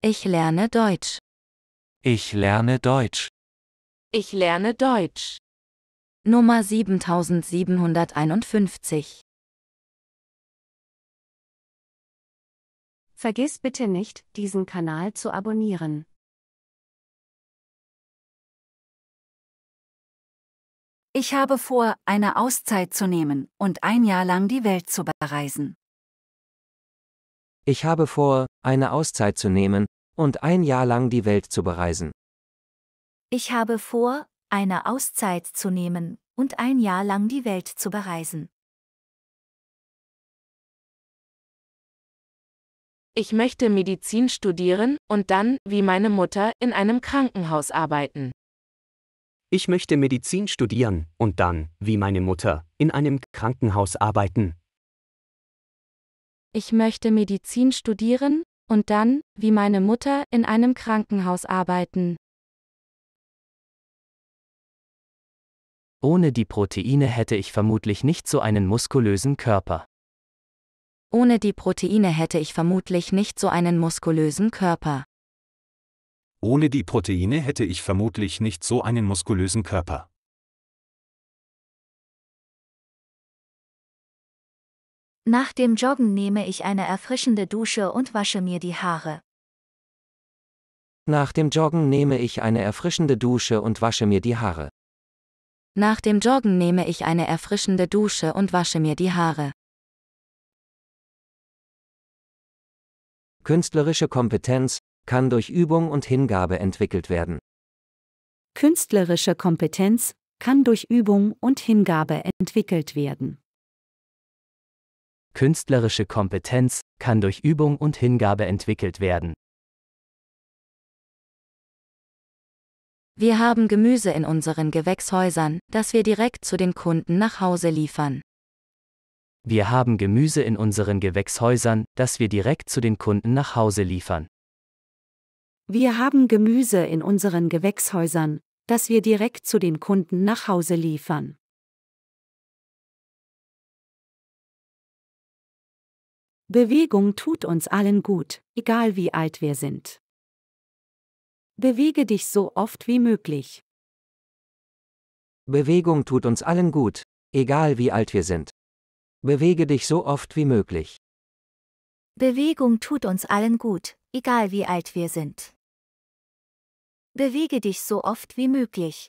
Ich lerne Deutsch. Ich lerne Deutsch. Ich lerne Deutsch. Nummer 7751. Vergiss bitte nicht, diesen Kanal zu abonnieren. Ich habe vor, eine Auszeit zu nehmen und ein Jahr lang die Welt zu bereisen. Ich habe vor, eine Auszeit zu nehmen und ein Jahr lang die Welt zu bereisen. Ich habe vor, eine Auszeit zu nehmen und ein Jahr lang die Welt zu bereisen. Ich möchte Medizin studieren und dann, wie meine Mutter, in einem Krankenhaus arbeiten. Ich möchte Medizin studieren und dann, wie meine Mutter, in einem Krankenhaus arbeiten. Ich möchte Medizin studieren und dann, wie meine Mutter, in einem Krankenhaus arbeiten. Ohne die Proteine hätte ich vermutlich nicht so einen muskulösen Körper. Ohne die Proteine hätte ich vermutlich nicht so einen muskulösen Körper. Ohne die Proteine hätte ich vermutlich nicht so einen muskulösen Körper. Nach dem Joggen nehme ich eine erfrischende Dusche und wasche mir die Haare. Nach dem Joggen nehme ich eine erfrischende Dusche und wasche mir die Haare. Nach dem Joggen nehme ich eine erfrischende Dusche und wasche mir die Haare. Künstlerische Kompetenz kann durch Übung und Hingabe entwickelt werden. Künstlerische Kompetenz kann durch Übung und Hingabe entwickelt werden. Künstlerische Kompetenz kann durch Übung und Hingabe entwickelt werden. Wir haben Gemüse in unseren Gewächshäusern, das wir direkt zu den Kunden nach Hause liefern. Wir haben Gemüse in unseren Gewächshäusern, das wir direkt zu den Kunden nach Hause liefern. Wir haben Gemüse in unseren Gewächshäusern, das wir direkt zu den Kunden nach Hause liefern. Bewegung tut uns allen gut, egal wie alt wir sind. Bewege dich so oft wie möglich. Bewegung tut uns allen gut, egal wie alt wir sind. Bewege dich so oft wie möglich. Bewegung tut uns allen gut, egal wie alt wir sind. Bewege dich so oft wie möglich,